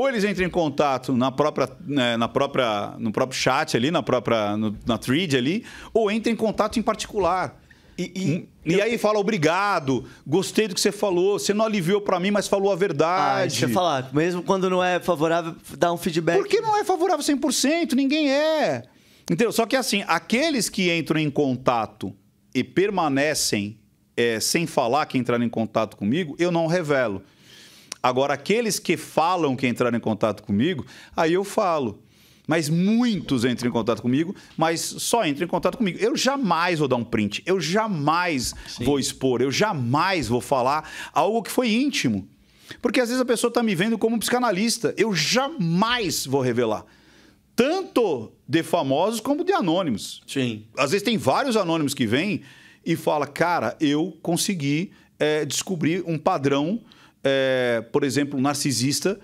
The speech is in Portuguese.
Ou eles entram em contato na própria, né, na própria, no próprio chat ali, na própria no, na thread ali, ou entram em contato em particular. E, hum, e, eu... aí fala obrigado, gostei do que você falou, você não aliviou para mim, mas falou a ah, verdade. Ah, deixa eu falar, mesmo quando não é favorável, dá um feedback. Porque não é favorável 100%, ninguém é. Entendeu? Só que assim, aqueles que entram em contato e permanecem é, sem falar que entraram em contato comigo, eu não revelo. Agora, aqueles que falam que entraram em contato comigo, aí eu falo. Mas muitos entram em contato comigo, mas só entram em contato comigo. Eu jamais vou dar um print, eu jamais Sim. vou expor, eu jamais vou falar algo que foi íntimo. Porque às vezes a pessoa está me vendo como um psicanalista. Eu jamais vou revelar. Tanto de famosos como de anônimos. Sim. Às vezes tem vários anônimos que vêm e fala, cara, eu consegui é, descobrir um padrão é, por exemplo, narcisista